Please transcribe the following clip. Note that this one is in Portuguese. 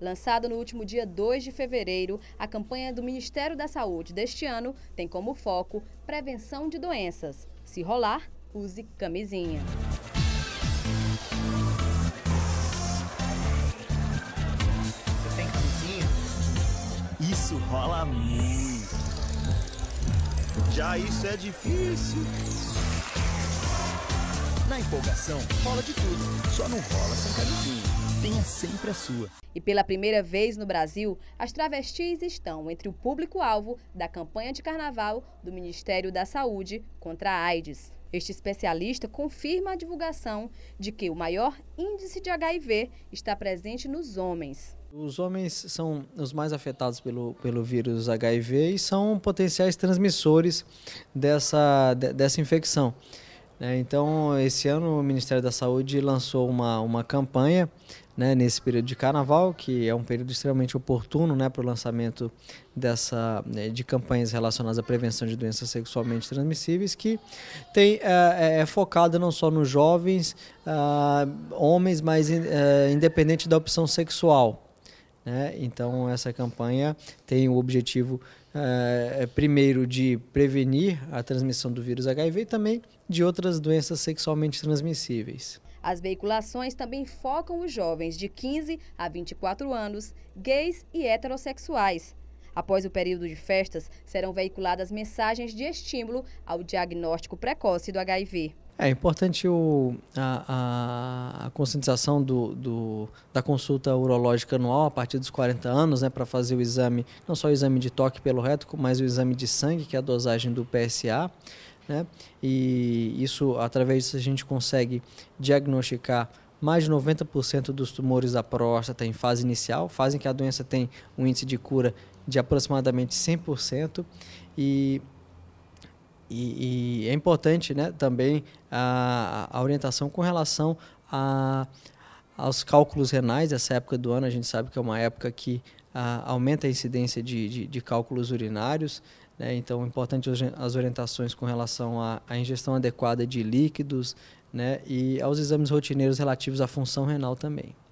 Lançado no último dia 2 de fevereiro, a campanha do Ministério da Saúde deste ano tem como foco prevenção de doenças. Se rolar, use camisinha. Você tem camisinha? Isso rola muito. Já isso é difícil. Na empolgação, rola de tudo, só não rola sem camisinha sempre a sua. E pela primeira vez no Brasil, as travestis estão entre o público-alvo da campanha de carnaval do Ministério da Saúde contra a AIDS. Este especialista confirma a divulgação de que o maior índice de HIV está presente nos homens. Os homens são os mais afetados pelo, pelo vírus HIV e são potenciais transmissores dessa, dessa infecção. Né? Então, esse ano o Ministério da Saúde lançou uma, uma campanha né, nesse período de carnaval, que é um período extremamente oportuno né, para o lançamento dessa, né, de campanhas relacionadas à prevenção de doenças sexualmente transmissíveis, que tem, é, é, é focada não só nos jovens, é, homens, mas é, independente da opção sexual. Né? Então, essa campanha tem o objetivo é, é primeiro de prevenir a transmissão do vírus HIV e também de outras doenças sexualmente transmissíveis. As veiculações também focam os jovens de 15 a 24 anos, gays e heterossexuais. Após o período de festas, serão veiculadas mensagens de estímulo ao diagnóstico precoce do HIV. É importante o, a, a conscientização do, do, da consulta urológica anual a partir dos 40 anos, né, para fazer o exame, não só o exame de toque pelo reto, mas o exame de sangue, que é a dosagem do PSA. Né? E isso, através disso, a gente consegue diagnosticar mais de 90% dos tumores da próstata em fase inicial, fase em que a doença tem um índice de cura de aproximadamente 100%. E, e, e é importante né, também a, a orientação com relação a aos cálculos renais. Essa época do ano a gente sabe que é uma época que ah, aumenta a incidência de, de, de cálculos urinários. Né? Então, é importante as orientações com relação à, à ingestão adequada de líquidos né? e aos exames rotineiros relativos à função renal também.